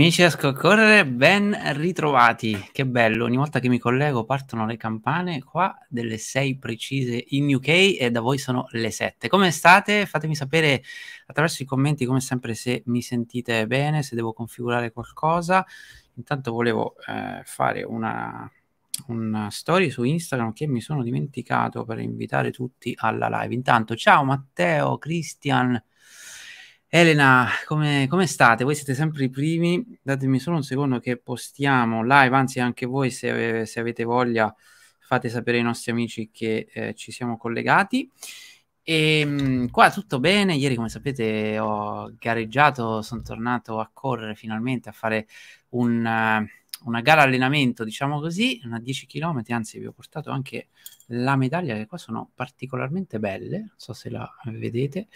Amici Esco Correre, ben ritrovati. Che bello, ogni volta che mi collego partono le campane qua delle 6 precise in UK e da voi sono le 7. Come state? Fatemi sapere attraverso i commenti come sempre se mi sentite bene, se devo configurare qualcosa. Intanto volevo eh, fare una, una story su Instagram che mi sono dimenticato per invitare tutti alla live. Intanto ciao Matteo, Cristian, Elena, come, come, state? Voi siete sempre i primi. Datemi solo un secondo che postiamo live, anzi anche voi se, se avete voglia fate sapere ai nostri amici che eh, ci siamo collegati. E ehm, qua tutto bene, ieri come sapete ho gareggiato, sono tornato a correre finalmente, a fare un, una gara allenamento, diciamo così, una 10 km, anzi vi ho portato anche la medaglia che qua sono particolarmente belle, non so se la vedete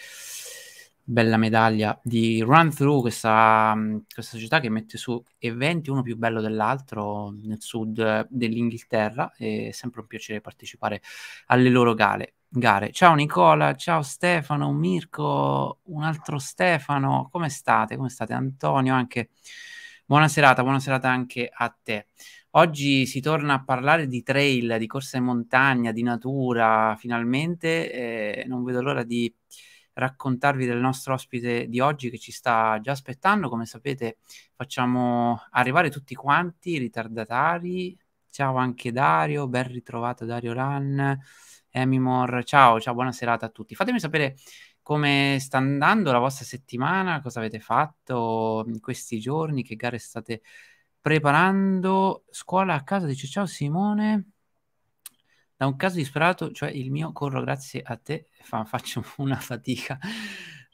bella medaglia di Run Through, questa, mm, questa, società che mette su eventi, uno più bello dell'altro, nel sud dell'Inghilterra. e È sempre un piacere partecipare alle loro gare. gare. Ciao Nicola, ciao Stefano, Mirko, un altro Stefano, come state? Come state Antonio? Anche buona serata, buona serata anche a te. Oggi si torna a parlare di trail, di corsa in montagna, di natura, finalmente. Eh, non vedo l'ora di raccontarvi del nostro ospite di oggi che ci sta già aspettando. Come sapete, facciamo arrivare tutti quanti, ritardatari. Ciao anche Dario, ben ritrovato Dario Lan, Emimor. Ciao, ciao, buona serata a tutti. Fatemi sapere come sta andando la vostra settimana, cosa avete fatto in questi giorni, che gare state preparando. Scuola a casa, dice ciao Simone da un caso disperato, cioè il mio corro grazie a te, fa, faccio una fatica.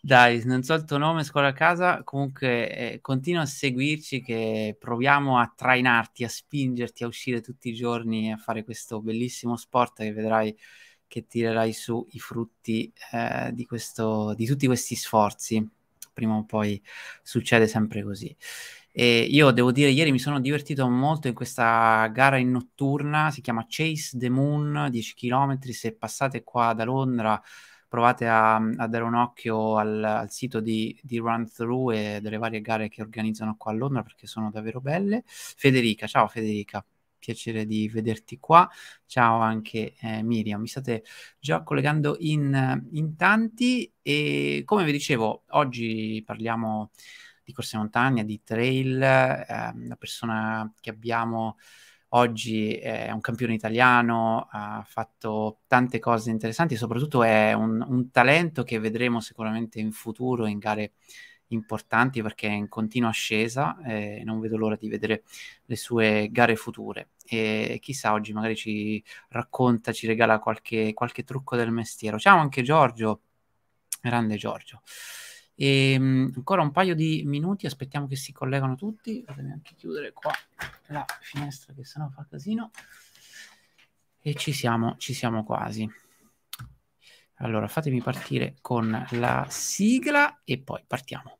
Dai, non so il tuo nome, scuola a casa, comunque eh, continua a seguirci che proviamo a trainarti, a spingerti a uscire tutti i giorni e a fare questo bellissimo sport che vedrai che tirerai su i frutti eh, di, questo, di tutti questi sforzi. Prima o poi succede sempre così. E io devo dire, ieri mi sono divertito molto in questa gara in notturna, si chiama Chase the Moon, 10 km, se passate qua da Londra provate a, a dare un occhio al, al sito di, di, Run Through e delle varie gare che organizzano qua a Londra perché sono davvero belle. Federica, ciao Federica, piacere di vederti qua. Ciao anche eh, Miriam, mi state già collegando in, in tanti e come vi dicevo, oggi parliamo di corse montagna, di trail, eh, la persona che abbiamo oggi è un campione italiano, ha fatto tante cose interessanti, soprattutto è un, un talento che vedremo sicuramente in futuro in gare importanti perché è in continua ascesa e non vedo l'ora di vedere le sue gare future. E chissà, oggi magari ci racconta, ci regala qualche, qualche trucco del mestiero. Ciao anche Giorgio, grande Giorgio. E, ehm, ancora un paio di minuti, aspettiamo che si collegano tutti. Fatemi anche chiudere qua la finestra che sennò fa casino. E ci siamo, ci siamo quasi. Allora, fatemi partire con la sigla e poi partiamo.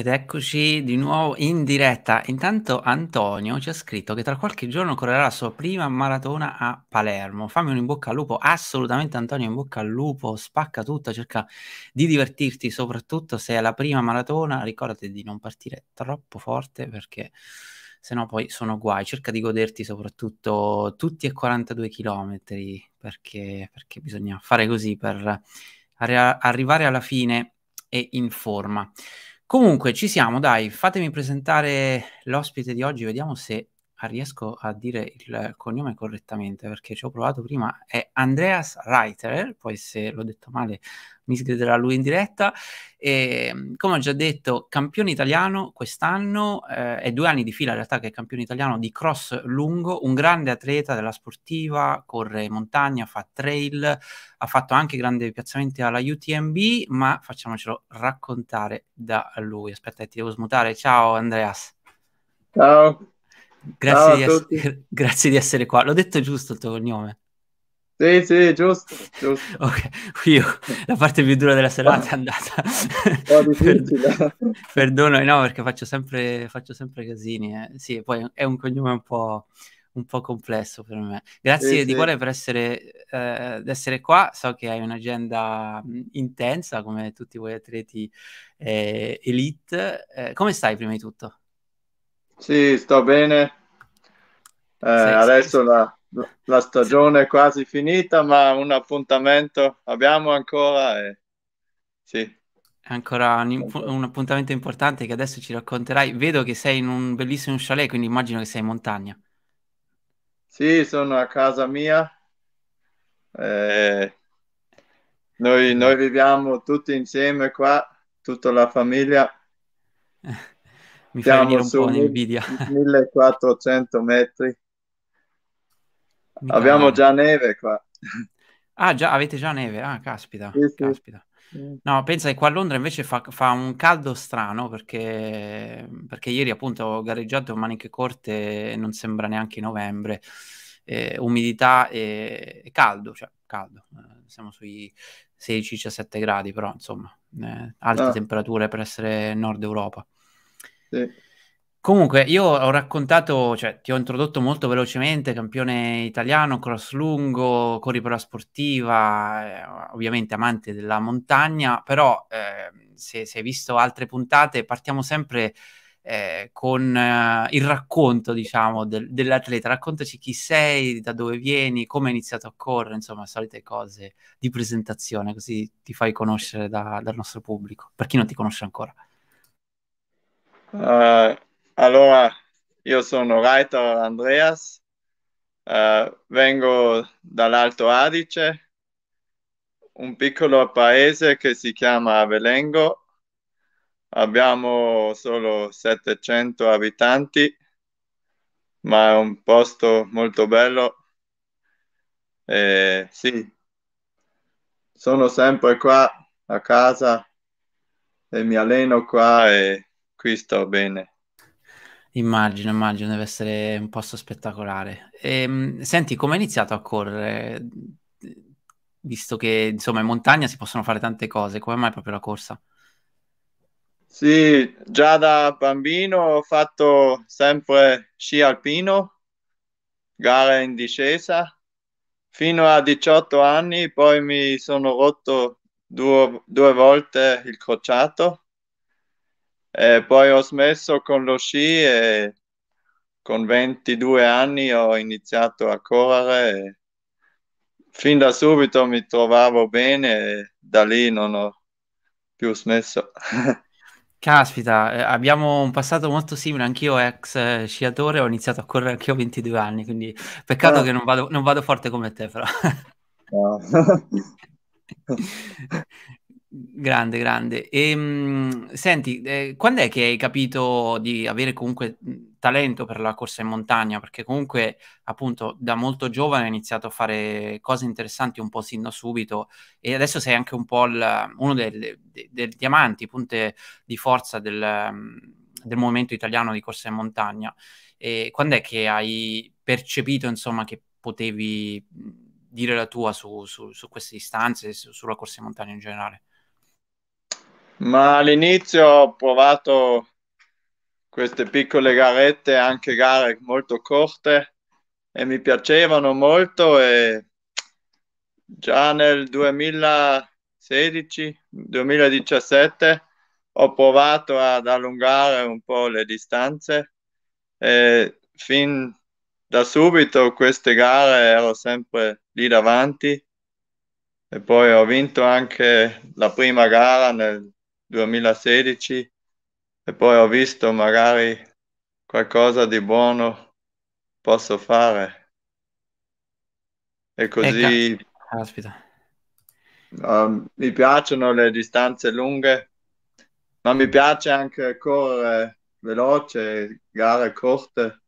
Ed eccoci di nuovo in diretta. Intanto Antonio ci ha scritto che tra qualche giorno correrà la sua prima maratona a Palermo. Fammi un in bocca al lupo, assolutamente Antonio, in bocca al lupo, spacca tutto, cerca di divertirti, soprattutto se è la prima maratona, ricordati di non partire troppo forte perché sennò poi sono guai. Cerca di goderti soprattutto tutti e 42 chilometri perché, perché bisogna fare così per arri- arrivare alla fine e in forma. Comunque, ci siamo, dai, fatemi presentare l'ospite di oggi, vediamo se Ah, riesco a dire il cognome correttamente perché ci ho provato prima, è Andreas Reiter, poi se l'ho detto male mi sgriderà lui in diretta, e, ehm, come ho già detto campione italiano quest'anno, eh, è due anni di fila in realtà che è campione italiano di cross lungo, un grande atleta della sportiva, corre montagna, fa trail, ha fatto anche grandi piazzamenti alla UTMB, ma facciamocelo raccontare da lui. Aspetta ti devo smutare, ciao Andreas. Ciao. Grazie, di essere, grazie di essere qua. L'ho detto giusto il tuo cognome? Sì, sì, giusto. giusto. Okay. Io, la parte più dura della serata è andata. perdono, no, perché faccio sempre, faccio sempre casini. Eh. Sì, poi è un cognome un po', un po complesso per me. Grazie sì, di cuore per essere, eh, essere, qua. So che hai un'agenda mm, intensa, come tutti voi atleti eh, elite. Eh, come stai prima di tutto? Sì, sto bene. Eh, sì, adesso La, la, stagione è quasi finita, ma un appuntamento abbiamo ancora. E... Sì. Ancora un, un, appuntamento importante che adesso ci racconterai. Vedo che sei in un bellissimo chalet, quindi immagino che sei in montagna. Sì, sono a casa mia. Eh, noi, noi viviamo tutti insieme qua, tutta la famiglia. Eh. Mi fai venire un po' l'invidia. 1400 metri. Mi Abbiamo parla. già neve qua. Ah, già, avete già neve? Ah, caspita, sì, sì. caspita. No, pensa che qua a Londra invece fa, fa un caldo strano perché, perché, ieri appunto ho gareggiato a maniche corte non sembra neanche novembre, eh, umidità e, e, caldo, cioè caldo, eh, siamo sui 16-17 gradi però insomma, eh, alte ah. temperature per essere nord Europa. Comunque, io ho raccontato, cioè ti ho introdotto molto velocemente, campione italiano, cross lungo, corri per la sportiva, eh, ovviamente amante della montagna, però eh, se, se, hai visto altre puntate partiamo sempre eh, con eh, il racconto, diciamo, del, dell'atleta. Raccontaci chi sei, da dove vieni, come hai iniziato a correre, insomma, solite cose di presentazione, così ti fai conoscere da, dal nostro pubblico, per chi non ti conosce ancora. Uh, allora, io sono Reiter Andreas, uh, vengo dall'Alto Adige, un piccolo paese che si chiama Velengo. Abbiamo solo 700 abitanti, ma è un posto molto bello. E sì, sono sempre qua a casa e mi alleno qua e qui sto bene. Immagino, immagino, deve essere un posto spettacolare. E, ehm, senti, come hai iniziato a correre? Visto che, insomma, in montagna si possono fare tante cose, come mai proprio la corsa? Sì, già da bambino ho fatto sempre sci alpino, gare in discesa, fino a 18 anni, poi mi sono rotto due, due volte il crociato e poi ho smesso con lo sci e con 22 anni ho iniziato a correre. fin da subito mi trovavo bene e da lì non ho più smesso. Caspita, eh, abbiamo un passato molto simile, anch'io ex eh, sciatore, ho iniziato a correre anch'io a 22 anni, quindi peccato ah. che non vado, non vado, forte come te però. No. Grande, grande. E, ehm, mh, senti, eh, quando è che hai capito di avere comunque talento per la corsa in montagna? Perché comunque, appunto, da molto giovane hai iniziato a fare cose interessanti un po' sin da subito e adesso sei anche un po' il, uno dei de, diamanti, punte di forza del, del, movimento italiano di corsa in montagna. E quando è che hai percepito, insomma, che potevi dire la tua su, su, su queste distanze, su, sulla corsa in montagna in generale? Ma all'inizio ho provato queste piccole garette, anche gare molto corte, e mi piacevano molto e già nel 2016-2017 ho provato ad allungare un po' le distanze e fin da subito queste gare ero sempre lì davanti e poi ho vinto anche la prima gara nel 2016 e poi ho visto magari qualcosa di buono posso fare. E eh, così... Aspetta. Um, ehm, mi piacciono le distanze lunghe, ma mi piace anche correre veloce, gare corte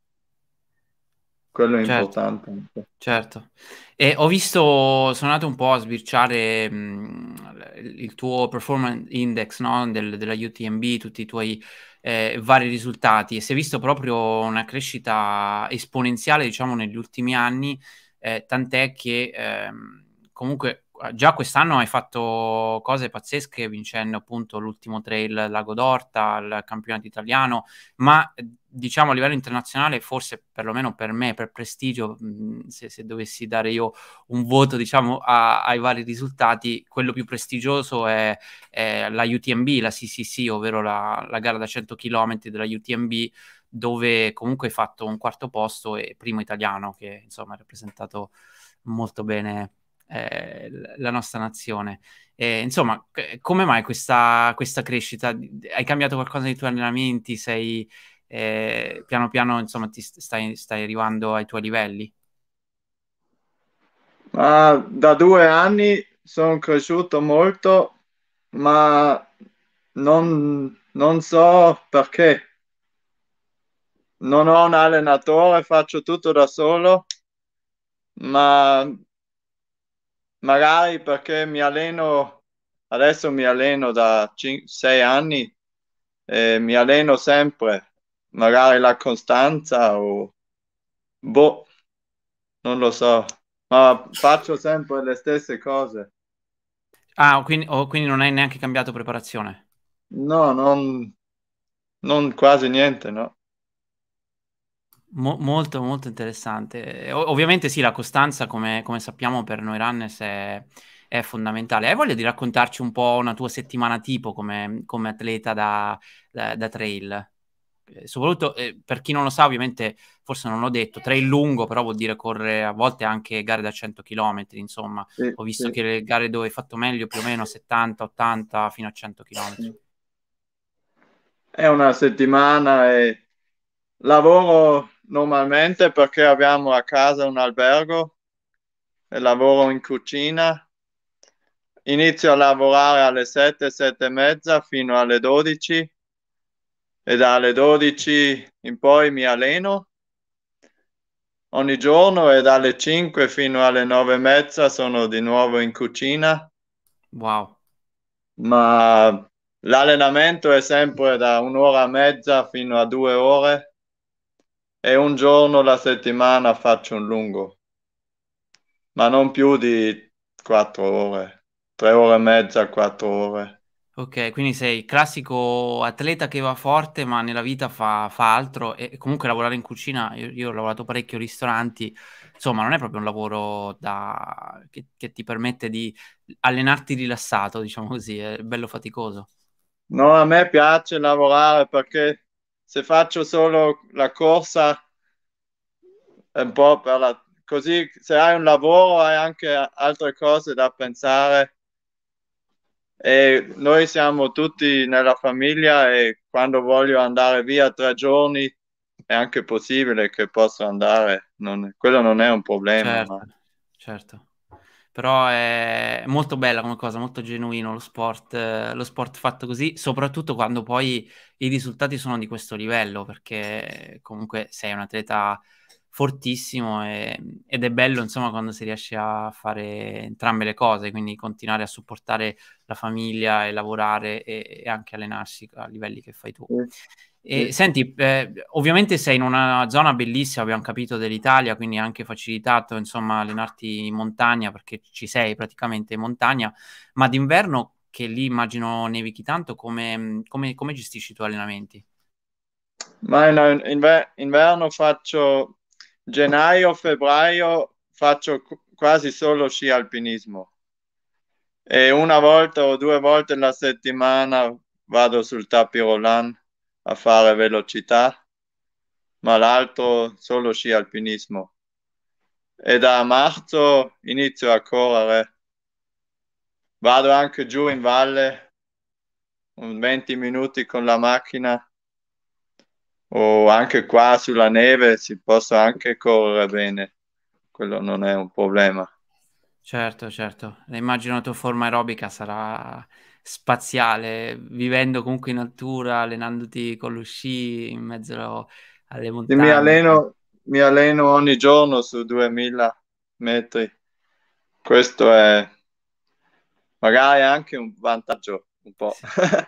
quello è certo. importante. Certo. E ho visto, sono andato un po' a sbirciare mh, mm, il tuo performance index no? Del, della UTMB, tutti i tuoi eh, vari risultati e si è visto proprio una crescita esponenziale, diciamo, negli ultimi anni, eh, tant'è che eh, comunque già quest'anno hai fatto cose pazzesche vincendo appunto l'ultimo trail Lago d'Orta, il campionato italiano, ma diciamo a livello internazionale, forse perlomeno per me, per prestigio, mm, se, se, dovessi dare io un voto diciamo, a, ai vari risultati, quello più prestigioso è, è la UTMB, la CCC, ovvero la, la, gara da 100 km della UTMB, dove comunque hai fatto un quarto posto e primo italiano, che insomma ha rappresentato molto bene eh, la nostra nazione. E, insomma, come mai questa, questa crescita? Hai cambiato qualcosa nei tuoi allenamenti? Sei, eh, piano piano insomma ti stai, stai arrivando ai tuoi livelli? Uh, da due anni sono cresciuto molto, ma non, non so perché. Non ho un allenatore, faccio tutto da solo, ma magari perché mi alleno, adesso mi alleno da sei anni e mi alleno sempre magari la costanza o boh, non lo so, ma faccio sempre le stesse cose. Ah, quindi, oh, quindi non hai neanche cambiato preparazione? No, non, non quasi niente, no. molto, molto interessante. ovviamente sì, la costanza, come, come sappiamo, per noi runners è, è fondamentale. Hai voglia di raccontarci un po' una tua settimana tipo come, come atleta da, da, da trail? Eh, soprattutto eh, per chi non lo sa, ovviamente forse non l'ho detto, trail lungo però vuol dire correre a volte anche gare da 100 km, insomma, sì, ho visto sì. che le gare dove hai fatto meglio più o meno 70, 80 fino a 100 km. È una settimana e lavoro normalmente perché abbiamo a casa un albergo e lavoro in cucina. Inizio a lavorare alle 7, 7 e mezza fino alle 12 e dalle 12 in poi mi alleno ogni giorno e dalle 5 fino alle 9 e mezza sono di nuovo in cucina. Wow. Ma l'allenamento è sempre da un'ora e mezza fino a due ore e un giorno la settimana faccio un lungo, ma non più di quattro ore, tre ore e mezza, quattro ore. Ok, quindi sei il classico atleta che va forte, ma nella vita fa, fa altro e comunque lavorare in cucina, io, io ho lavorato parecchio a ristoranti, insomma non è proprio un lavoro da, che, che, ti permette di allenarti rilassato, diciamo così, è bello faticoso. No, a me piace lavorare perché se faccio solo la corsa, è un po' per la... così se hai un lavoro hai anche altre cose da pensare e noi siamo tutti nella famiglia e quando voglio andare via tre giorni è anche possibile che posso andare, non, quello non è un problema. Certo, ma... certo. Però è molto bella come cosa, molto genuino lo sport, eh, lo sport fatto così, soprattutto quando poi i risultati sono di questo livello, perché comunque sei un atleta fortissimo e, ed è bello insomma quando si riesce a fare entrambe le cose, quindi continuare a supportare la famiglia e lavorare e, e anche allenarsi a livelli che fai tu. E, sì. Senti, eh, ovviamente sei in una zona bellissima, abbiamo capito, dell'Italia, quindi è anche facilitato, insomma, allenarti in montagna perché ci sei praticamente in montagna, ma d'inverno, che lì immagino nevichi tanto, come, come, come gestisci i tuoi allenamenti? Ma no, inverno faccio gennaio, febbraio faccio quasi solo sci alpinismo e una volta o due volte alla settimana vado sul Tapirolan a fare velocità, ma l'altro solo sci alpinismo. E da marzo inizio a correre. Vado anche giù in valle, 20 minuti con la macchina o anche qua sulla neve si possa anche correre bene, quello non è un problema. Certo, certo. Immagino la tua forma aerobica sarà spaziale, vivendo comunque in altura, allenandoti con lo sci in mezzo alle montagne. Mi alleno, mi alleno ogni giorno su 2000 metri. Questo è magari anche un vantaggio, un po'. Sì.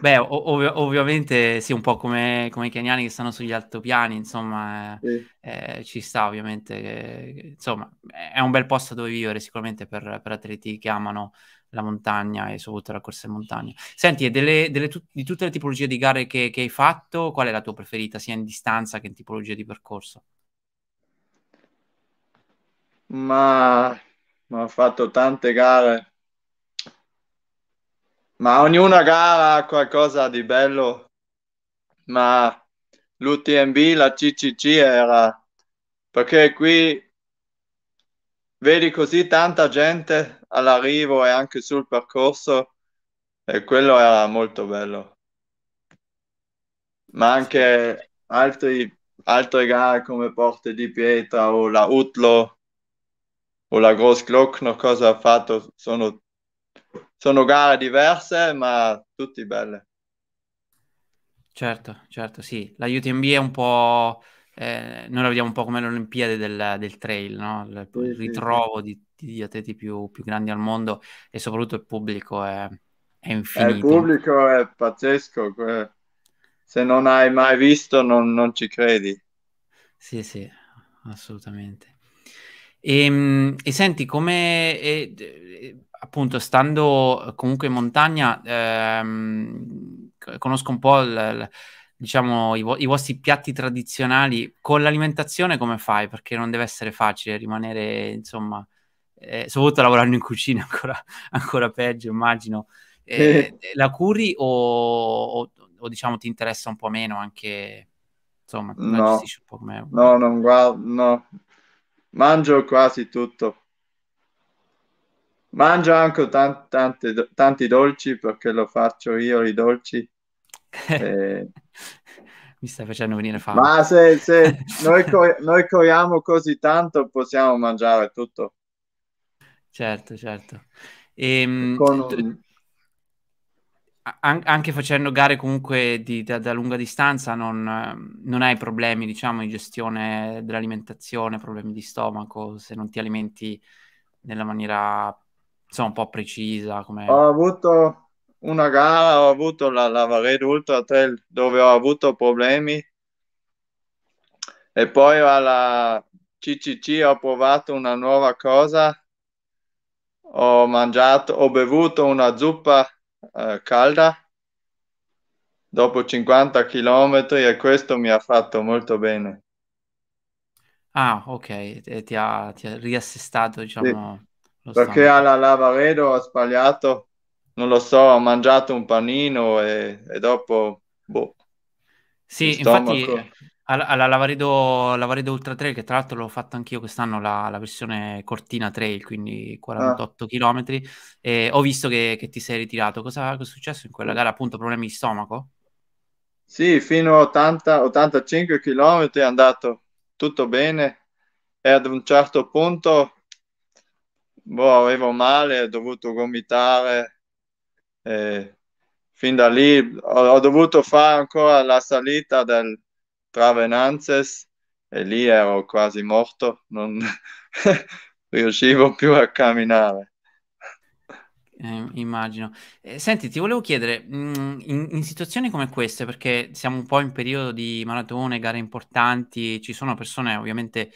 Beh, ov- ovviamente sì, un po' come, come, i caniani che stanno sugli altopiani, insomma, eh, sì. eh, ci sta ovviamente. insomma, è un bel posto dove vivere sicuramente per, per atleti che amano la montagna e soprattutto la corsa in montagna. Senti, delle, delle tu- di tutte le tipologie di gare che, che, hai fatto, qual è la tua preferita, sia in distanza che in tipologia di percorso? Ma, Ma ho fatto tante gare, ma ognuna gara ha qualcosa di bello, ma l'UTMB, la CCC era, perché qui vedi così tanta gente all'arrivo e anche sul percorso e quello era molto bello. Ma anche altri, altre gare come Porte di Pietra o la Utlo o la Gross Glockner, cosa ha fatto, sono sono gare diverse, ma tutte belle. Certo, certo, sì. La UTMB è un po'... Eh, noi la vediamo un po' come l'Olimpiade del, del, trail, no? il, il, ritrovo di, di atleti più, più, grandi al mondo e soprattutto il pubblico è, è infinito. Il pubblico è pazzesco, se non hai mai visto non, non ci credi. Sì, sì, assolutamente. E, ehm, e senti, come... E, appunto, stando comunque in montagna, ehm, conosco un po' il, diciamo, i, vo- i, vostri piatti tradizionali. Con l'alimentazione come fai? Perché non deve essere facile rimanere, insomma, eh, soprattutto lavorando in cucina, ancora, ancora peggio, immagino. Eh, La curi o, o, o, diciamo ti interessa un po' meno anche, insomma, no. no, non guardo, no. Mangio quasi tutto Mangio anche tanti, tanti, tanti dolci perché lo faccio io i dolci. Eh, mi stai facendo venire fame. Ma se, se noi, co- noi corriamo così tanto possiamo mangiare tutto. Certo, certo. Ehm, e, Con... tu, an- anche facendo gare comunque di, da, da, lunga distanza non, non, hai problemi, diciamo, di gestione dell'alimentazione, problemi di stomaco, se non ti alimenti nella maniera insomma, un po' precisa? Com'è? Ho avuto una gara, ho avuto la, la Varedo Ultra Trail dove ho avuto problemi e poi alla CCC ho provato una nuova cosa, ho mangiato, ho bevuto una zuppa eh, calda dopo 50 km e questo mi ha fatto molto bene. Ah, ok, e ti ha, ti ha riassestato, diciamo. Sì perché sanno. alla Lavaredo ha sbagliato, non lo so, ha mangiato un panino e, e dopo... Boh, sì, infatti alla, alla Lavaredo, Lavaredo, Ultra Trail, che tra l'altro l'ho fatto anch'io quest'anno, la, la versione Cortina Trail, quindi 48 ah. km, e ho visto che, che ti sei ritirato. Cosa, cosa è successo in quella gara? Appunto problemi di stomaco? Sì, fino a 80, 85 km è andato tutto bene e ad un certo punto boh, avevo male, ho dovuto gomitare. E fin da lì ho, ho dovuto fare ancora la salita del Travenanzes e lì ero quasi morto, non riuscivo più a camminare. Eh, immagino. Eh, senti, ti volevo chiedere, mh, mm, in, in, situazioni come queste, perché siamo un po' in periodo di maratone, gare importanti, ci sono persone ovviamente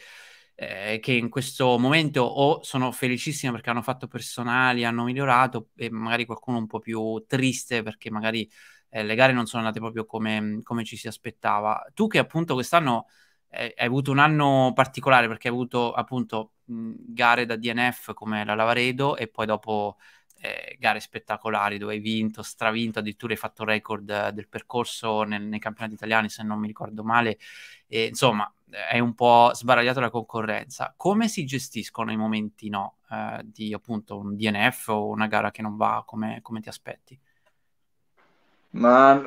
eh, che in questo momento o sono felicissime perché hanno fatto personali, hanno migliorato, e magari qualcuno un po' più triste perché magari eh, le gare non sono andate proprio come, come, ci si aspettava. Tu che appunto quest'anno eh, hai avuto un anno particolare perché hai avuto appunto mh, mhmm, gare da DNF come la Lavaredo e poi dopo eh, gare spettacolari dove hai vinto, stravinto, addirittura hai fatto record eh, del percorso nel, nei campionati italiani, se non mi ricordo male. E, insomma, è eh, un po' sbaragliato la concorrenza. Come si gestiscono i momenti no eh, di appunto un DNF o una gara che non va come, come ti aspetti? Ma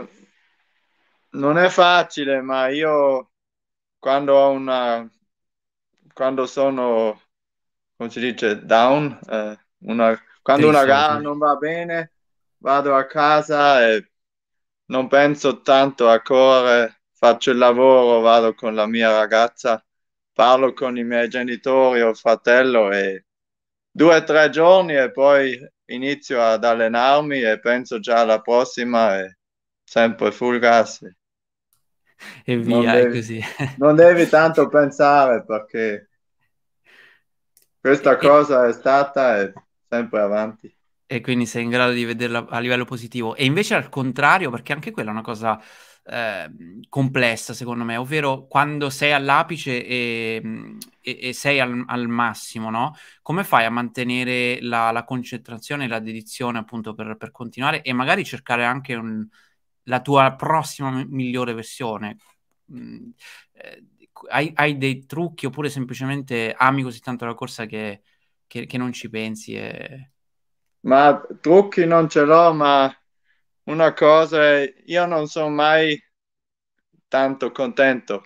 non è facile, ma io quando ho una quando sono come si dice down, eh, una quando una gara non va bene, vado a casa e non penso tanto a correre, faccio il lavoro, vado con la mia ragazza, parlo con i miei genitori o fratello e due o tre giorni e poi inizio ad allenarmi e penso già alla prossima e sempre full gas. E via, non devi, così. non devi tanto pensare perché questa cosa è stata e sempre avanti. E quindi sei in grado di vederla a livello positivo. E invece al contrario, perché anche quella è una cosa eh, complessa secondo me, ovvero quando sei all'apice e, e, e sei al, al, massimo, no? Come fai a mantenere la, la concentrazione e la dedizione appunto per, per, continuare e magari cercare anche un, la tua prossima migliore versione? Mm, eh, hai, hai, dei trucchi oppure semplicemente ami così tanto la corsa che che, che non ci pensi. E... Ma trucchi non ce l'ho, ma una cosa è, io non sono mai tanto contento.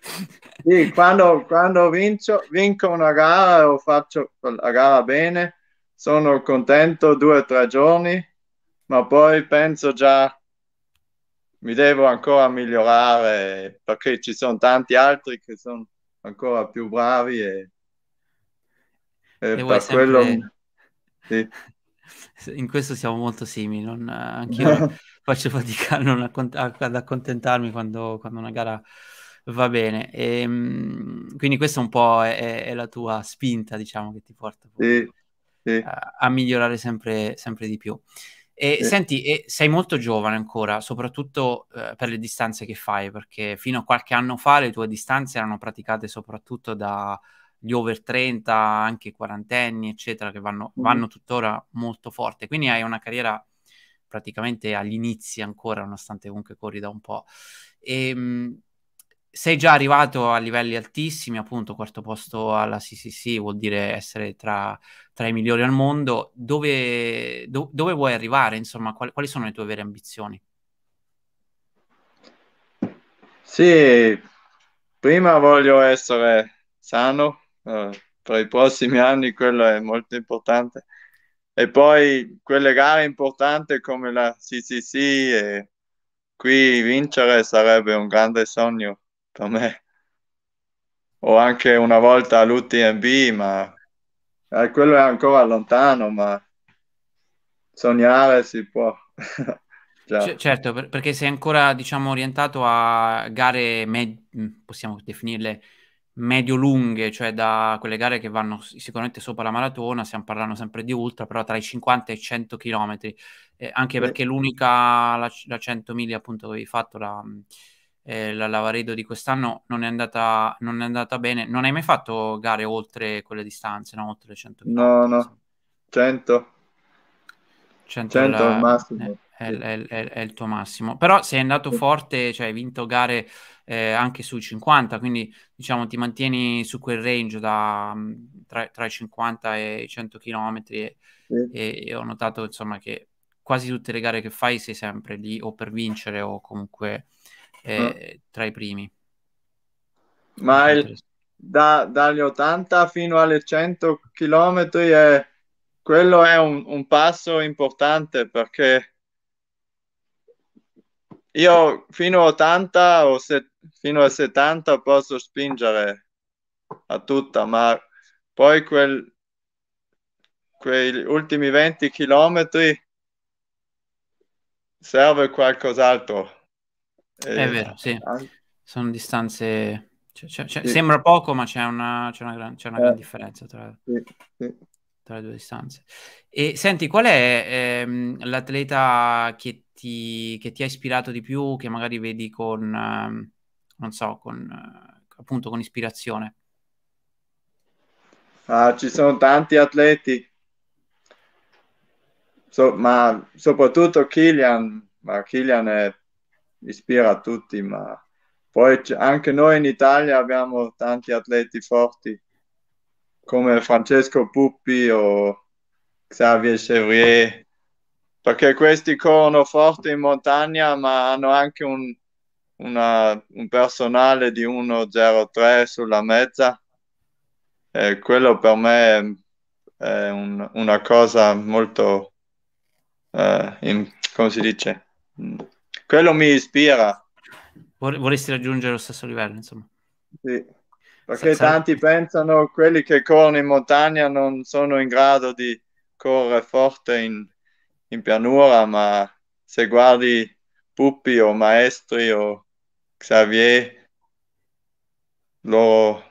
Sì, quando, quando vinco, vinco una gara o faccio la gara bene, sono contento due o tre giorni, ma poi penso già mi devo ancora migliorare perché ci sono tanti altri che sono ancora più bravi e eh, e per quello... Sì. In questo siamo molto simili, non... anch'io faccio fatica accont- ad accontentarmi quando, quando, una gara va bene. E, ehm, quindi questa un po' è, è, la tua spinta, diciamo, che ti porta sì, sì. A, migliorare sempre, sempre di più. E sì. senti, e sei molto giovane ancora, soprattutto eh, per le distanze che fai, perché fino a qualche anno fa le tue distanze erano praticate soprattutto da gli over 30, anche i quarantenni, eccetera, che vanno, mm. vanno tuttora molto forte. Quindi hai una carriera praticamente agli inizi ancora, nonostante comunque corri da un po'. E, ehm, sei già arrivato a livelli altissimi, appunto, quarto posto alla CCC vuol dire essere tra, tra i migliori al mondo. Dove, do, dove vuoi arrivare? Insomma, quali, quali sono le tue vere ambizioni? Sì, prima voglio essere sano eh, tra i prossimi anni quello è molto importante. E poi quelle gare importanti come la CCC, e qui vincere sarebbe un grande sogno per me. O anche una volta all'UTMB, ma eh, quello è ancora lontano, ma sognare si può. C- certo, per- perché sei ancora diciamo, orientato a gare, med- possiamo definirle medio-lunghe, cioè da quelle gare che vanno sicuramente sopra la maratona, stiamo parlando sempre di ultra, però tra i 50 e i 100 km, eh, anche Beh. perché l'unica, la, la 100 miglia appunto che avevi fatto, la, eh, la Lavaredo di quest'anno, non è, andata, non è andata bene. Non hai mai fatto gare oltre quelle distanze, no? Oltre le 100 km? No, no, 100. 100, 100 al massimo. Eh è, è, è, è il tuo massimo. Però sei andato forte, cioè hai vinto gare eh, anche sui 50, quindi diciamo ti mantieni su quel range da, mm, tra, tra i 50 e i 100 km e, sì. e, e ho notato insomma che quasi tutte le gare che fai sei sempre lì o per vincere o comunque eh, ah. tra i primi. Ma il, da, dagli 80 fino alle 100 km è, quello è un, un passo importante perché io fino a 80 o se, fino a 70 posso spingere a tutta, ma poi quel, quegli ultimi 20 chilometri serve qualcos'altro. E È vero, sì. Anche... Sono distanze... Cioè, cioè, cioè, sì. Sembra poco, ma c'è una, c'è una, gran, c'è una eh, gran, differenza tra, sì, sì. le due distanze. E senti, qual è ehm, l'atleta che ti, che ti ha ispirato di più, che magari vedi con, eh, non so, con, eh, appunto con ispirazione? Ah, ci sono tanti atleti, so, ma soprattutto Kilian, ma Kilian è, ispira tutti, ma poi anche noi in Italia abbiamo tanti atleti forti come Francesco Puppi o Xavier Chevrier perché questi corrono forte in montagna ma hanno anche un, una, un personale di 1.03 sulla mezza e quello per me è un, una cosa molto eh, in, come si dice quello mi ispira vorresti raggiungere lo stesso livello insomma sì, perché tanti pensano che quelli che corrono in montagna non sono in grado di correre forte in, in pianura, ma se guardi Puppi o Maestri o Xavier, lo...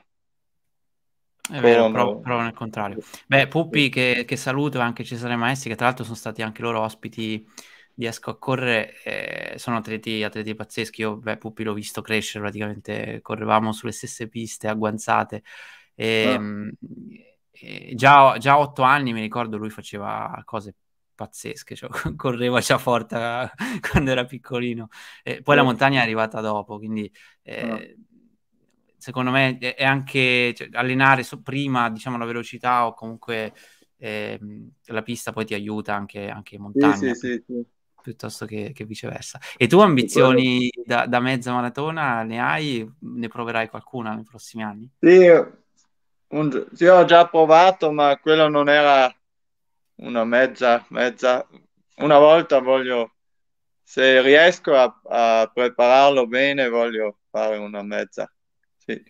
È vero, però, però nel contrario. Beh, Puppi che, che saluto anche Cesare Maestri, che tra l'altro sono stati anche loro ospiti di Esco a Correre, eh, sono atleti, atleti, pazzeschi. Io, beh, Puppi l'ho visto crescere praticamente, correvamo sulle stesse piste, agguanzate. E, ehm, oh. e già, già otto anni mi ricordo lui faceva cose pazzesche, cioè, correvo a Ciaforta eh, quando era piccolino. Eh, poi la montagna è arrivata dopo, quindi eh, no. Ah. secondo me è anche cioè, allenare so, prima diciamo, la velocità o comunque eh, la pista poi ti aiuta anche, anche in montagna. Sì, sì, sì, piuttosto che, che, viceversa. E tu ambizioni da, da, mezza maratona ne hai? Ne proverai qualcuna nei prossimi anni? Sì, un, sì, ho già provato, ma quello non era una mezza, mezza, una volta voglio, se riesco a, a prepararlo bene, voglio fare una mezza. Sì.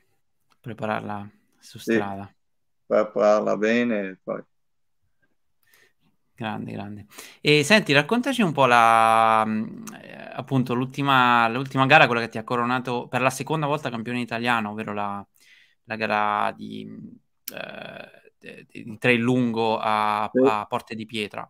Prepararla su strada. Sì. Prepararla bene poi. Grande, grande. E senti, raccontaci un po' la, mm, eh, appunto, l'ultima, l'ultima gara, quella che ti ha coronato per la seconda volta campione italiano, ovvero la, la gara di mm, eh, eh, di trail lungo a, a Porte di Pietra.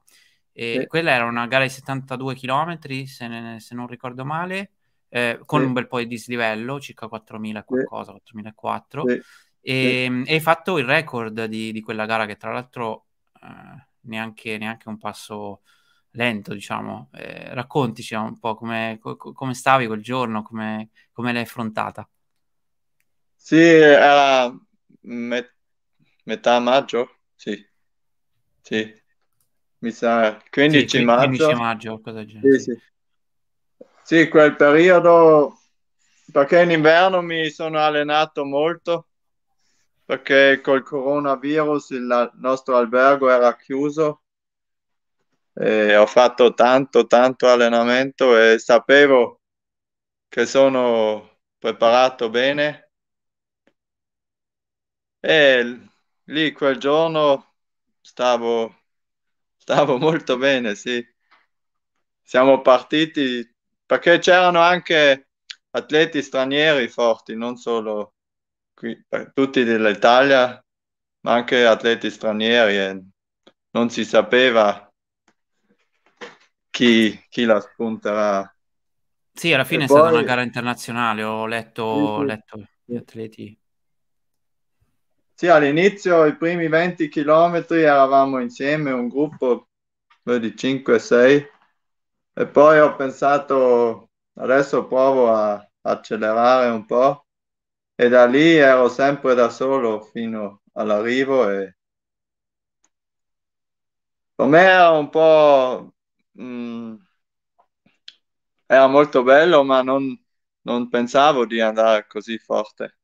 E quella era una gara di 72 km, se, ne, se non ricordo male, eh, con un bel po' di dislivello, circa 4.000 qualcosa, 4.004. E hai fatto il record di, di, quella gara che tra l'altro eh, neanche, neanche, un passo lento, diciamo. Eh, raccontici un po' come, come, stavi quel giorno, come, come l'hai affrontata. Sì, era met- mm, metà maggio? Sì, sì, mi sa 15, sì, 15 maggio. 15 maggio cosa sì, sì. sì, quel periodo, perché in inverno mi sono allenato molto, perché col coronavirus il nostro albergo era chiuso. E ho fatto tanto, tanto allenamento e sapevo che sono preparato bene. E lì quel giorno stavo, stavo molto bene, sì. Siamo partiti perché c'erano anche atleti stranieri forti, non solo qui, tutti dell'Italia, ma anche atleti stranieri e non si sapeva chi, chi la spunterà. Sì, alla fine e è poi... stata una gara internazionale, ho letto, sì, sì. letto gli atleti. Sì, all'inizio, i primi 20 km eravamo insieme, un gruppo di 5-6 e poi ho pensato adesso provo a accelerare un po' e da lì ero sempre da solo fino all'arrivo e per me era un po' mh, mm, era molto bello ma non, non pensavo di andare così forte.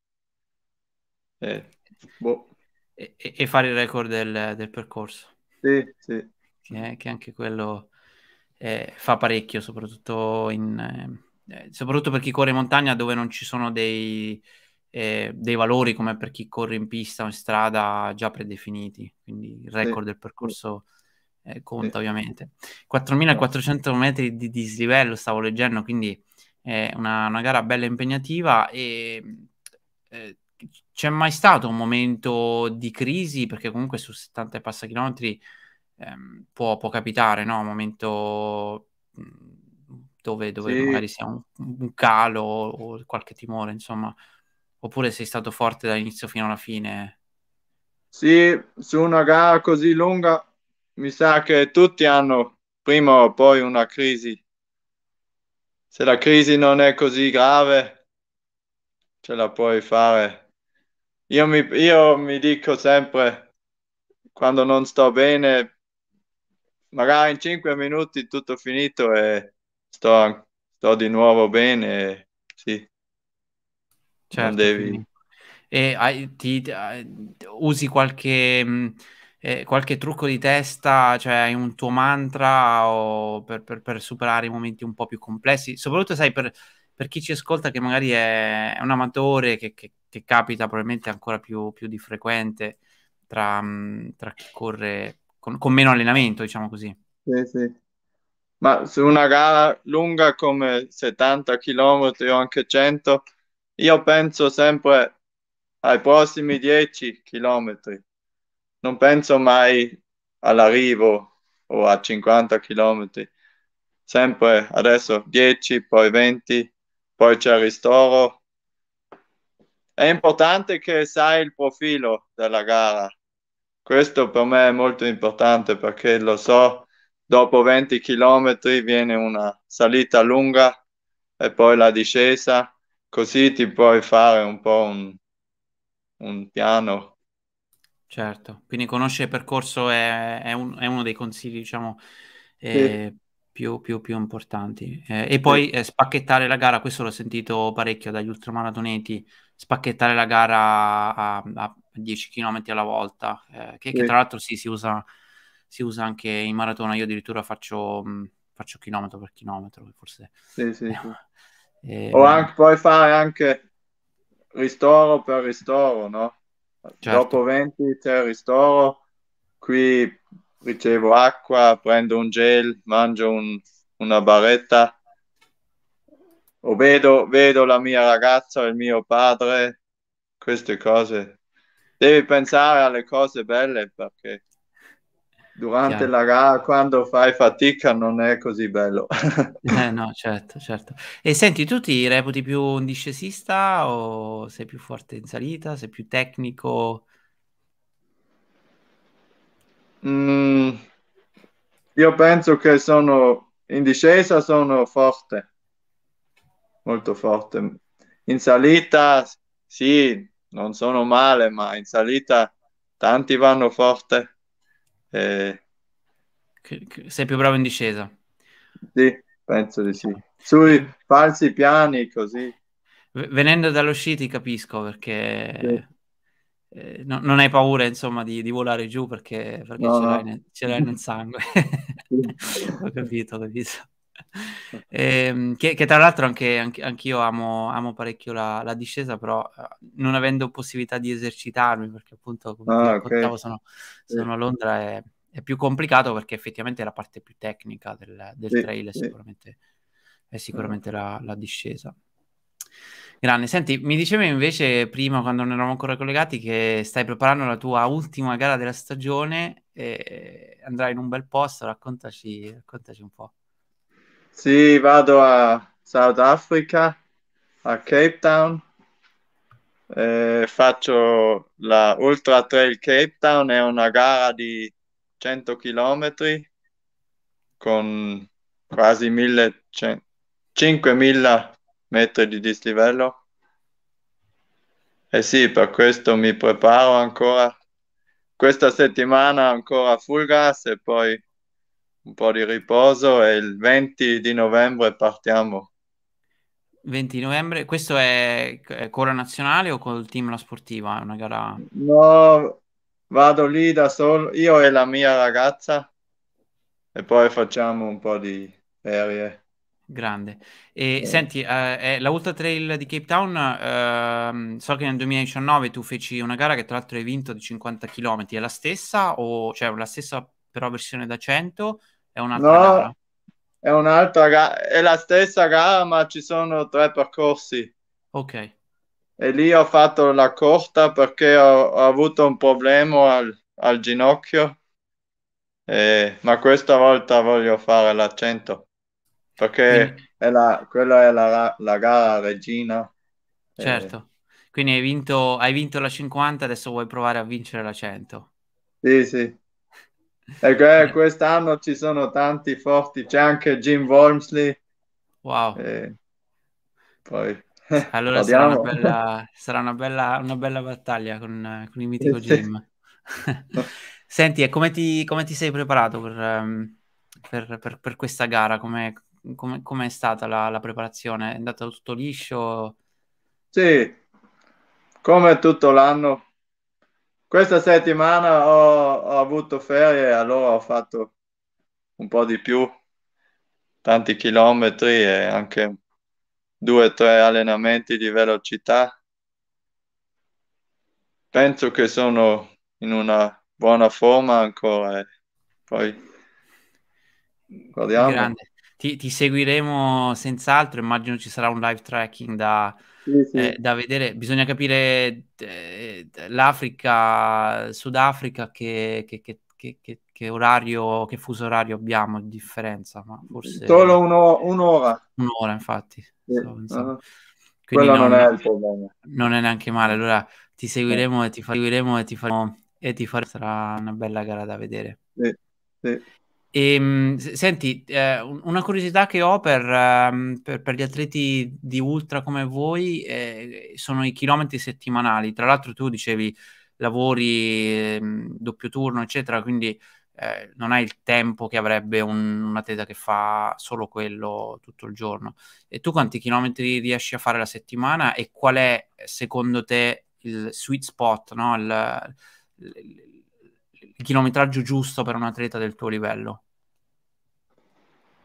E boh. e, e, fare il record del, del percorso. Sì, sì. Che, che anche quello eh, fa parecchio, soprattutto, in, eh, eh, soprattutto, per chi corre in montagna dove non ci sono dei, eh, dei, valori come per chi corre in pista o in strada già predefiniti. Quindi il record sì. del percorso eh, conta ovviamente. 4.400 metri di dislivello stavo leggendo, quindi è una, una gara bella impegnativa e eh, c'è mai stato un momento di crisi? Perché comunque su 70 e passa chilometri ehm, può, può, capitare, no? Un momento mhmm, dove, dove sì. magari sia un, un calo o, o qualche timore, insomma. Oppure sei stato forte dall'inizio fino alla fine? Sì, su una gara così lunga mi sa che tutti hanno prima o poi una crisi. Se la crisi non è così grave, ce la puoi fare io mi, io mi dico sempre, quando non sto bene, magari in cinque minuti tutto finito e sto, sto di nuovo bene, sì. Certo, non devi... Quindi. E hai, ti, eh, usi qualche, mm, eh, qualche, trucco di testa, cioè hai un tuo mantra per, per, per, superare i momenti un po' più complessi, soprattutto sai per, per chi ci ascolta che magari è, è un amatore che, che che capita probabilmente ancora più, più di frequente tra, mm, tra chi corre con, con, meno allenamento, diciamo così. Sì, sì. Ma su una gara lunga come 70 km o anche 100, io penso sempre ai prossimi 10 km. Non penso mai all'arrivo o a 50 km. Sempre adesso 10, poi 20, poi c'è il ristoro, è importante che sai il profilo della gara. Questo per me è molto importante perché lo so, dopo 20 km viene una salita lunga e poi la discesa, così ti puoi fare un po' un, un piano. Certo, quindi conoscere il percorso è, è, un, è uno dei consigli, diciamo, eh, più, più, più, importanti. Eh, e poi eh, spacchettare la gara, questo l'ho sentito parecchio dagli ultramaratoneti, spacchettare la gara a, a 10 km alla volta, eh, che, sì. che, tra l'altro sì, si, usa, si, usa, anche in maratona, io addirittura faccio, mh, mm, faccio chilometro per chilometro, forse. Sì, sì, eh, o anche, puoi fare anche ristoro per ristoro, no? Certo. Dopo 20 c'è ristoro, qui ricevo acqua, prendo un gel, mangio un, una barretta o vedo, vedo la mia ragazza, il mio padre, queste cose. Devi pensare alle cose belle perché durante Chiaro. la gara, quando fai fatica, non è così bello. eh, no, certo, certo. E senti, tu ti reputi più un discesista o sei più forte in salita? Sei più tecnico? Mm, io penso che sono in discesa, sono forte molto forte. In salita, sì, non sono male, ma in salita tanti vanno forte. E... Sei più bravo in discesa? Sì, penso di sì. Sui falsi piani, così. Venendo dallo sci ti capisco perché... Sì. Eh, non hai paura insomma di, di volare giù perché, perché no, ce, l'hai nel, ce, l'hai nel, sangue ho capito ho capito e, ehm, che, che, tra l'altro anche, anche, anch'io amo, amo parecchio la, la, discesa, però eh, non avendo possibilità di esercitarmi, perché appunto come ah, okay. sono, sono, a Londra, è, è, più complicato perché effettivamente è la parte più tecnica del, del sì, trail è sì. sicuramente, è sicuramente la, la discesa. Grande, senti, mi dicevi invece prima, quando non eravamo ancora collegati, che stai preparando la tua ultima gara della stagione e andrai in un bel posto, raccontaci, raccontaci un po'. Sì, vado a South Africa, a Cape Town. Eh, faccio la Ultra Trail Cape Town, è una gara di 100 km con quasi 5000 metri di dislivello. E eh sì, per questo mi preparo ancora. Questa settimana ancora full gas e poi un po' di riposo e il 20 di novembre partiamo. 20 novembre, questo è, è Cora Nazionale o col team La Sportiva? È una gara... No, vado lì da solo, io e la mia ragazza e poi facciamo un po' di ferie. Grande. E eh. senti, eh, eh la Ultra Trail di Cape Town, eh, so che nel 2019 tu feci una gara che tra l'altro hai vinto di 50 km, è la stessa o cioè la stessa però versione da 100 è un'altra no, gara. È un'altra gara, è la stessa gara, ma ci sono tre percorsi. Ok. E lì ho fatto la corta perché ho, ho avuto un problema al, al ginocchio. Eh, ma questa volta voglio fare la 100 perché quindi... è la, quella è la, la gara regina. Certo, eh. quindi hai vinto, hai vinto, la 50, adesso vuoi provare a vincere la 100. Sì, sì. E ecco, eh, quest'anno ci sono tanti forti, c'è anche Jim Wormsley. Wow. E poi allora sarà, una bella, sarà una, bella, una bella, battaglia con, con il mitico sì, Jim. Senti, e come ti, come ti, sei preparato per, ehm, per, per, per questa gara? Come, come, è stata la, la, preparazione? È andata tutto liscio? Sì, come tutto l'anno questa settimana ho, ho avuto ferie, allora ho fatto un po' di più, tanti chilometri e anche due o tre allenamenti di velocità. Penso che sono in una buona forma ancora. E poi guardiamo. Ti, ti, seguiremo senz'altro. Immagino ci sarà un live tracking da, sì, Eh, da vedere, bisogna capire eh, l'Africa, Sudafrica, che, che, che che, che, che, orario, che fuso orario abbiamo di differenza, ma forse... Solo uno, un'ora. Un'ora, infatti. Sì. uh-huh. Quello non, non, è il problema. Non è neanche male, allora ti seguiremo sì. Eh. e ti faremo e ti faremo e ti faremo, sarà una bella gara da vedere. Sì, Sì. E, ehm, senti, eh, una curiosità che ho per, ehm, per, per, gli atleti di ultra come voi eh, sono i chilometri settimanali. Tra l'altro tu dicevi lavori eh, doppio turno, eccetera, quindi eh, non hai il tempo che avrebbe un, un atleta che fa solo quello tutto il giorno. E tu quanti chilometri riesci a fare la settimana e qual è secondo te il sweet spot, no? il, il il chilometraggio giusto per un atleta del tuo livello?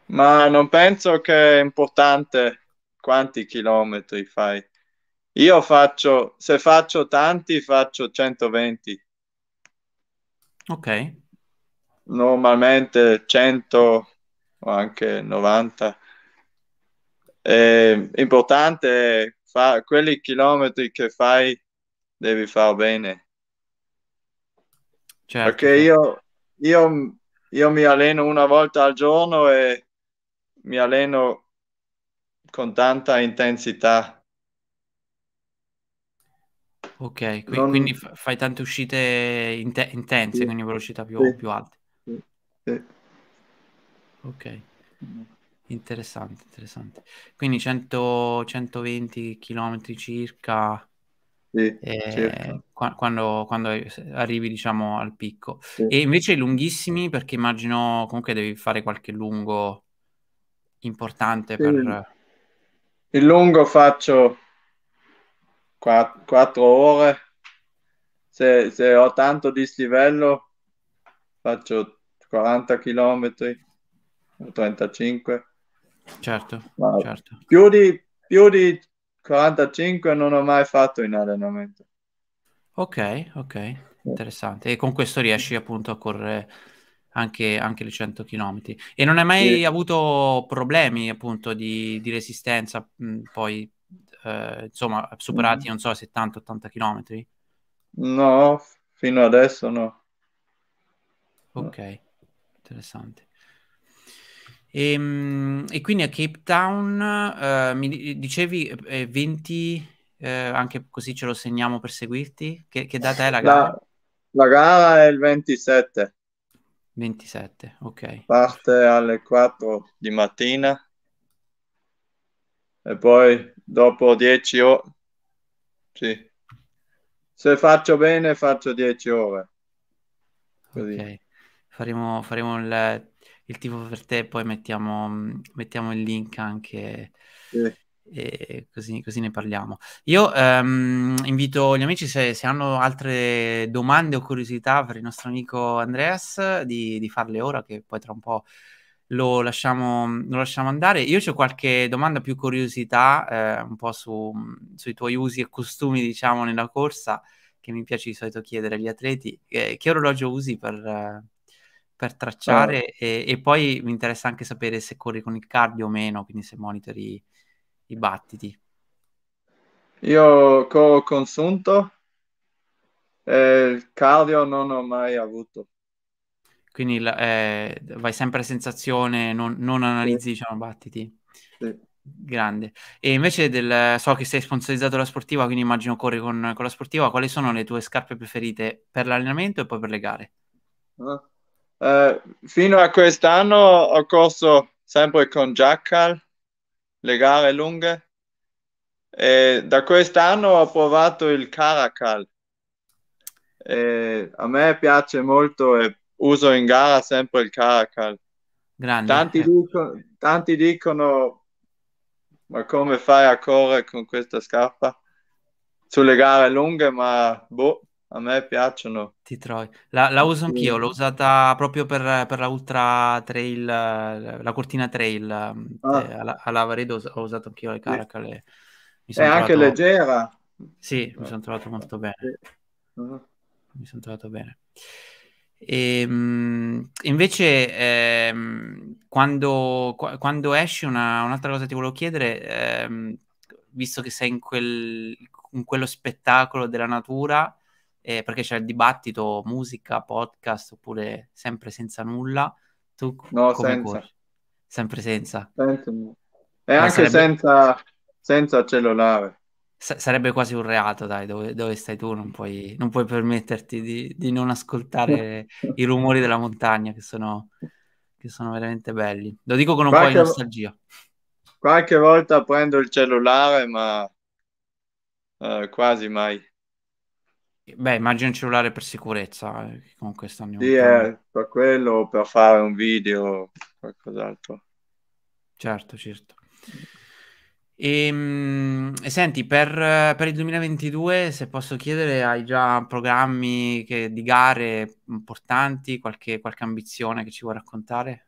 Ma non penso che è importante quanti chilometri fai. Io faccio, se faccio tanti, faccio 120. Ok. Normalmente 100 o anche 90. È importante fare quelli chilometri che fai devi fare bene. Certo. Perché certo. io, io, io mi alleno una volta al giorno e mi alleno con tanta intensità. Ok, quindi, non... quindi fai tante uscite in- intense, sì. quindi velocità più, sì. più alte. Sì. Ok, mm. interessante, interessante. Quindi 100, 120 km circa sì, eh, certo. quando, quando, arrivi diciamo al picco sì. e invece lunghissimi perché immagino comunque devi fare qualche lungo importante sì. per il lungo faccio 4, 4 ore se, se, ho tanto dislivello faccio 40 km 35 certo, certo. Più, di, più di 45 non ho mai fatto in allenamento. Ok, ok, interessante. E con questo riesci appunto a correre anche, anche le 100 km. E non hai mai sì. avuto problemi appunto di, di resistenza mh, mm, poi, eh, insomma, superati, mm. non so, 70-80 km? No, fino adesso no. Ok, interessante. E, ehm, e quindi a Cape Town uh, mi dicevi eh, 20, eh, eh, anche così ce lo segniamo per seguirti. Che, che data è la gara? La, la, gara è il 27. 27, ok. Parte alle 4 di mattina e poi dopo 10 ore. Sì. Se faccio bene faccio 10 ore. Così. Ok. Faremo, faremo il il tifo per te, poi mettiamo, mettiamo il link anche. Eh. E così, così, ne parliamo. Io ehm, invito gli amici se, se, hanno altre domande o curiosità per il nostro amico Andreas di, di farle ora, che poi tra un po' lo lasciamo, lo lasciamo andare. Io ho qualche domanda più curiosità, eh, un po' su, sui tuoi usi e costumi, diciamo, nella corsa, che mi piace di solito chiedere agli atleti. Eh, che orologio usi per, per tracciare e, e, poi mi interessa anche sapere se corri con il cardio o meno, quindi se monitori i battiti. Io corro consunto e il cardio non ho mai avuto. Quindi eh, vai sempre a sensazione, non, non analizzi, sì. diciamo, battiti. Sì. Grande. E invece del, so che sei sponsorizzato la sportiva, quindi immagino corri con, con, la sportiva. Quali sono le tue scarpe preferite per l'allenamento e poi per le gare? Ah. Eh, fino a quest'anno ho corso sempre con Jackal, le gare lunghe, e da quest'anno ho provato il Caracal. E a me piace molto e uso in gara sempre il Caracal. Grande. Tanti, eh. dico, tanti dicono, ma come fai a correre con questa scarpa? Sulle gare lunghe, ma boh, a me piacciono. Ti trovi. La, la uso anch'io, l'ho usata proprio per, per, la Ultra Trail, la cortina trail. Ehm, ah. Eh, alla, alla Varedo ho usato anch'io le Caracal. Sì. È trovato... anche leggera. Sì, mi sono trovato molto bene. uh Mi sono trovato bene. E, ehm, invece, ehm, quando, quando, esci, una, un'altra cosa ti volevo chiedere, ehm, visto che sei in, quel, in quello spettacolo della natura, eh, perché c'è il dibattito musica, podcast oppure sempre senza nulla. Tu no, come senza. Corri? Sempre senza. senza. E Ma anche sarebbe... senza, senza cellulare. S- sarebbe quasi un reato, dai, dove, dove stai tu non puoi, non puoi permetterti di, di, non ascoltare i rumori della montagna che sono, che sono veramente belli. Lo dico con un qualche po' di nostalgia. Qualche volta prendo il cellulare, ma eh, quasi mai. Beh, immagino cellulare per sicurezza, eh, comunque stanno... Sì, è, eh, per quello, per fare un video, qualcos'altro. Certo, certo. E, ehm, e senti, per, per, il 2022, se posso chiedere, hai già programmi che, di gare importanti, qualche, qualche ambizione che ci vuoi raccontare?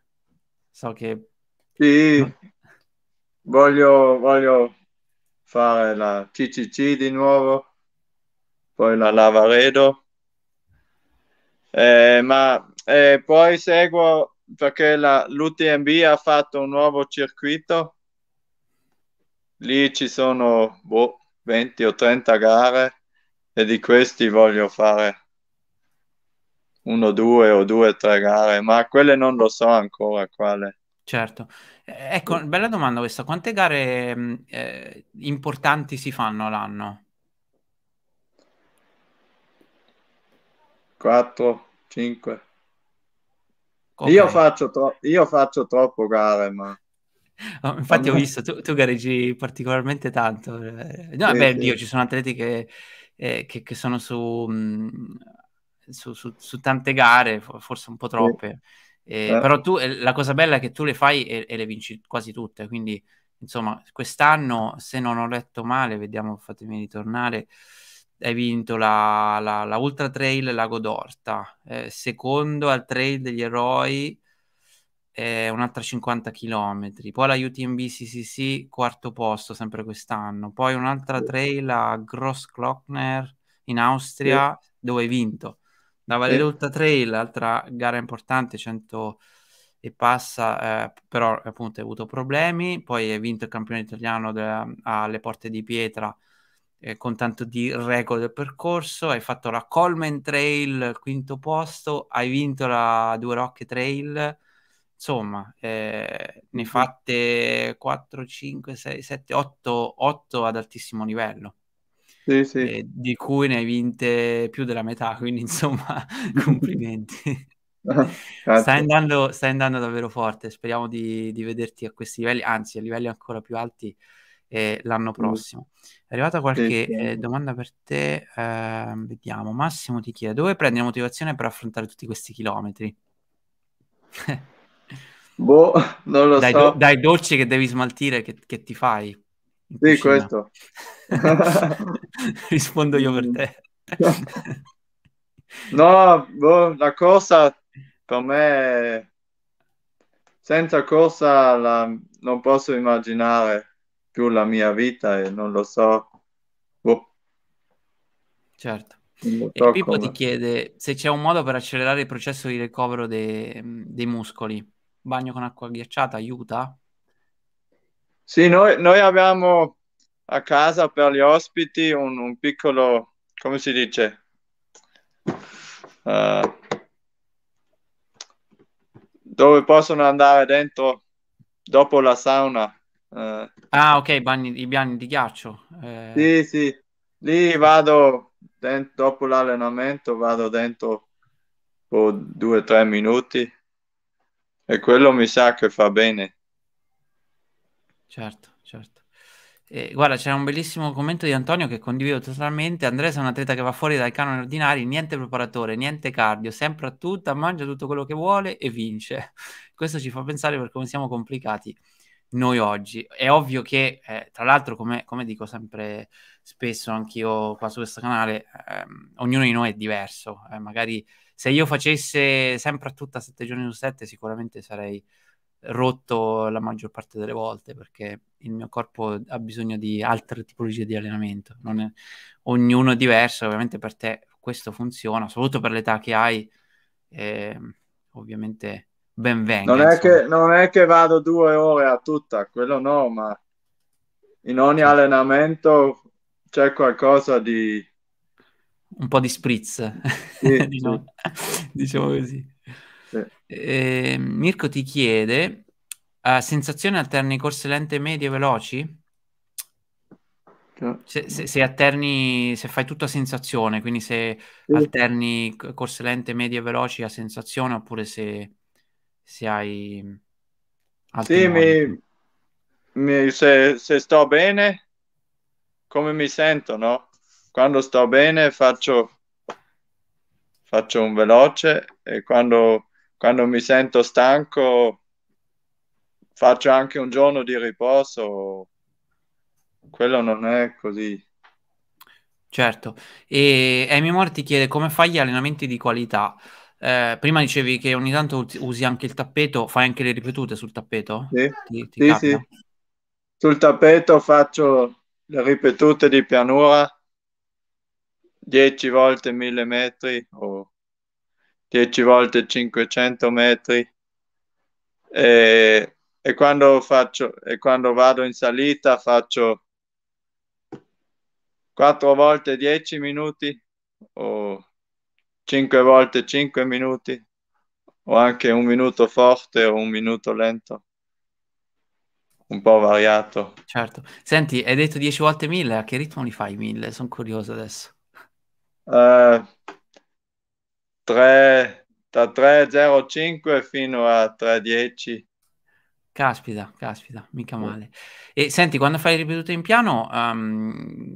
So che... Sì, voglio, voglio fare la CCC di nuovo poi la Lavaredo. Eh, ma eh, poi seguo perché la, l'UTMB ha fatto un nuovo circuito. Lì ci sono boh, 20 o 30 gare e di questi voglio fare uno, due o due, tre gare, ma quelle non lo so ancora quale. Certo, eh, ecco, bella domanda questa, quante gare mm, eh, importanti si fanno l'anno? 4, 5. Okay. Io, faccio tro- io faccio troppo gare, ma... No, infatti ho visto, tu, tu gareggi particolarmente tanto. Eh. No, sì, beh, sì. Dio, ci sono atleti che, eh, che, che sono su, mm, su, su, su, tante gare, forse un po' troppe. Sì. Eh, eh. Però tu, eh, la cosa bella è che tu le fai e, e, le vinci quasi tutte. Quindi, insomma, quest'anno, se non ho letto male, vediamo, fatemi ritornare hai vinto la, la, la Ultra Trail Lago d'Orta, eh, secondo al Trail degli Eroi eh, un'altra 50 km, poi la UTMB CCC quarto posto sempre quest'anno, poi un'altra trail a Grossglockner in Austria sì. dove hai vinto, la Valle d'Ulta sì. Trail, altra gara importante, 100 e passa, eh, però appunto hai avuto problemi, poi hai vinto il campione italiano de- alle porte di pietra eh, con tanto di record del percorso, hai fatto la Coleman Trail al quinto posto, hai vinto la Due Rocche Trail, insomma, eh, ne fatte 4, 5, 6, 7, 8, 8 ad altissimo livello. Sì, sì. Eh, di cui ne hai vinte più della metà, quindi insomma, complimenti. Ah, stai, andando, stai andando davvero forte, speriamo di, di vederti a questi livelli, anzi a livelli ancora più alti eh, l'anno mm. prossimo. È arrivata qualche eh, domanda per te, ehm, vediamo. Massimo ti chiede dove prendi la motivazione per affrontare tutti questi chilometri? boh, non lo dai, so. Do- dai dolci che devi smaltire, che, che ti fai? Sì, questo. Rispondo io per mm. te. no, boh, la corsa per me senza corsa la, non posso immaginare più la mia vita e non lo so. Boh. Certo. So e Pippo come... ti chiede se c'è un modo per accelerare il processo di ricovero de... Mm, dei muscoli. Bagno con acqua ghiacciata aiuta? Sì, noi, noi abbiamo a casa per gli ospiti un, un piccolo, come si dice? Uh, dove possono andare dentro dopo la sauna eh. Ah, ok, bagni, i bagni di ghiaccio. Eh. Sì, sì, lì vado, dentro, dopo l'allenamento vado dentro oh, due o tre minuti e quello mi sa che fa bene. Certo, certo. Eh, guarda, c'era un bellissimo commento di Antonio che condivido totalmente. Andrea è un atleta che va fuori dai canoni ordinari, niente preparatore, niente cardio, sempre a tutta, mangia tutto quello che vuole e vince. Questo ci fa pensare per come siamo complicati noi oggi. È ovvio che, eh, tra l'altro, come, come, dico sempre spesso anch'io qua su questo canale, ehm, ognuno di noi è diverso. Eh, magari se io facesse sempre a tutta sette giorni su sette, sicuramente sarei rotto la maggior parte delle volte perché il mio corpo ha bisogno di altre tipologie di allenamento. Non È... Ognuno è diverso, ovviamente per te questo funziona, soprattutto per l'età che hai. Eh, ovviamente benvenga. Non è, che, non è, che, vado due ore a tutta, quello no, ma in ogni allenamento c'è qualcosa di... Un po' di spritz, sì, diciamo, sì. diciamo, così. Sì. Eh, Mirko ti chiede, uh, sensazione alterni corse lente medie veloci? Cioè, se, se, se, alterni, se fai tutto a sensazione, quindi se alterni corse lente medie veloci a sensazione oppure se se hai... Sì, mi, mi, se, se sto bene, come mi sento, no? Quando sto bene faccio, faccio un veloce e quando, quando mi sento stanco faccio anche un giorno di riposo. Quello non è così. Certo. E Amy Moore ti chiede come fai gli allenamenti di qualità. Eh, prima dicevi che ogni tanto usi anche il tappeto, fai anche le ripetute sul tappeto? Sì, ti, ti sì, sì. Sul tappeto faccio le ripetute di pianura 10 volte 1000 metri o 10 volte 500 metri e, e, quando faccio e quando vado in salita faccio 4 volte 10 minuti o 5 volte 5 minuti o anche un minuto forte o un minuto lento, un po' variato. Certo. Senti, hai detto 10 volte 1000, a che ritmo li fai 1000? Sono curioso adesso. Uh, eh, 3, da 3.05 fino a 3.10. Caspita, caspita, mica mm. male. E senti, quando fai ripetuto in piano, um,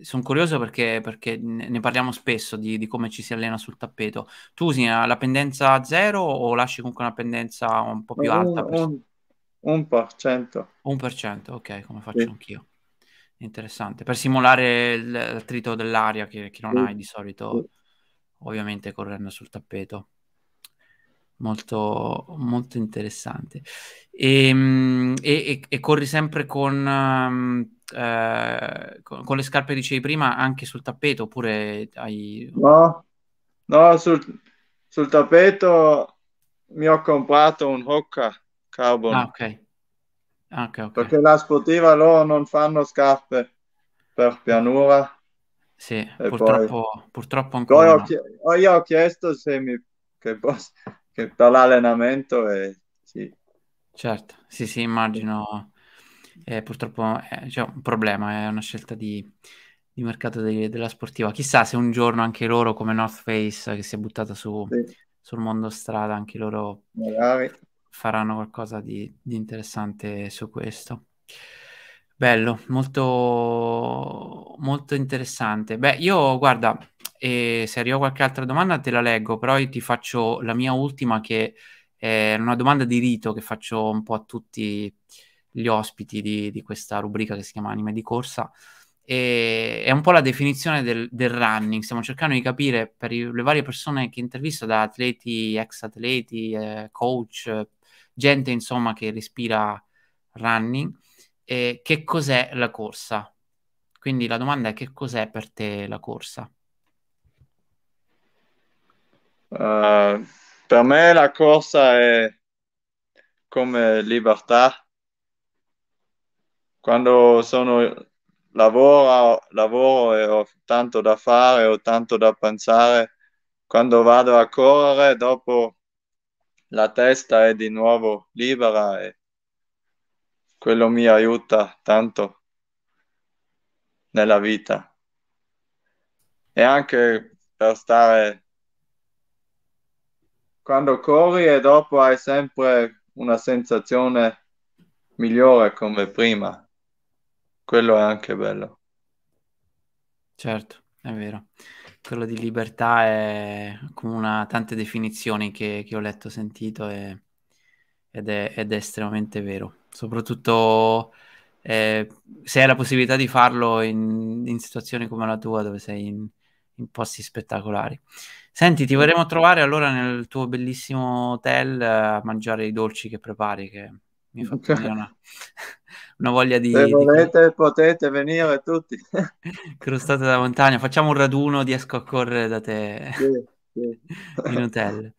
sono curioso perché, perché, ne parliamo spesso di, di, come ci si allena sul tappeto. Tu usi la pendenza a zero o lasci comunque una pendenza un po' più alta? Un, per cento. Un per cento, ok, come faccio sì. anch'io. Interessante, per simulare il l'attrito dell'aria che, che non sì. hai di solito, ovviamente correndo sul tappeto. Molto, molto interessante. Ehm, e, e, e corri sempre con... Um, eh, con, con, le scarpe dicevi prima anche sul tappeto oppure hai... No, no sul, sul tappeto mi ho comprato un Hokka Carbon. Ah, okay. Ah, okay, Perché la sportiva loro non fanno scarpe per pianura. Sì, e purtroppo, poi... purtroppo ancora. Poi ho no. Oh, io ho chiesto se mi... che, posso... che per l'allenamento e sì. Certo, sì, sì, immagino eh, purtroppo è eh, cioè, un problema, è una scelta di, di mercato de- della sportiva. Chissà se un giorno anche loro, come North Face, che si è buttata su, sì. sul mondo strada, anche loro Magari. faranno qualcosa di, di interessante su questo. Bello, molto, molto interessante. Beh, io guarda, eh, se arriva qualche altra domanda te la leggo, però io ti faccio la mia ultima che è una domanda di rito che faccio un po' a tutti gli ospiti di, di, questa rubrica che si chiama Anime di corsa. E è un po' la definizione del, del running. Stiamo cercando di capire per i, le varie persone che intervisto, da atleti, ex atleti, eh, coach, gente insomma che respira running, eh, che cos'è la corsa. Quindi la domanda è che cos'è per te la corsa? Uh, per me la corsa è come libertà quando sono lavoro, lavoro e ho tanto da fare, ho tanto da pensare, quando vado a correre dopo la testa è di nuovo libera e quello mi aiuta tanto nella vita e anche per stare quando corri e dopo hai sempre una sensazione migliore come prima. Quello è anche bello. Certo, è vero. Quello di libertà è come una tante definizioni che, che ho letto, sentito e, ed, è, ed, è, estremamente vero. Soprattutto eh, se hai la possibilità di farlo in, in situazioni come la tua, dove sei in, in posti spettacolari. Senti, ti vorremmo trovare allora nel tuo bellissimo hotel eh, a mangiare i dolci che prepari, che mi fa okay. una una voglia di... Se volete di... potete venire tutti. Crostate da montagna, facciamo un raduno di esco a correre da te sì, sì. in hotel.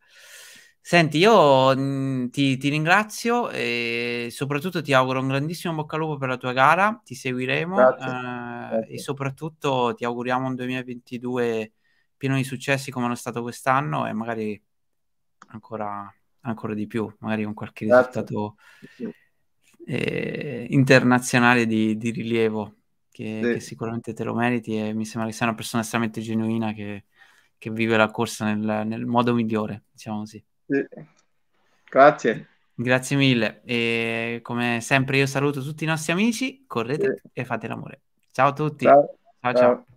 Senti, io mm, ti, ti, ringrazio e soprattutto ti auguro un grandissimo bocca al lupo per la tua gara, ti seguiremo Grazie. Eh, Grazie. e soprattutto ti auguriamo un 2022 pieno di successi come lo è stato quest'anno e magari ancora, ancora di più, magari con qualche Grazie. risultato eh, internazionale di, di rilievo, che, sì. che, sicuramente te lo meriti e mi sembra che sia una persona estremamente genuina che, che vive la corsa nel, nel, modo migliore, diciamo così. Sì. Grazie. Grazie mille e come sempre io saluto tutti i nostri amici, correte sì. e fate l'amore. Ciao a tutti. ciao. ciao. ciao. ciao.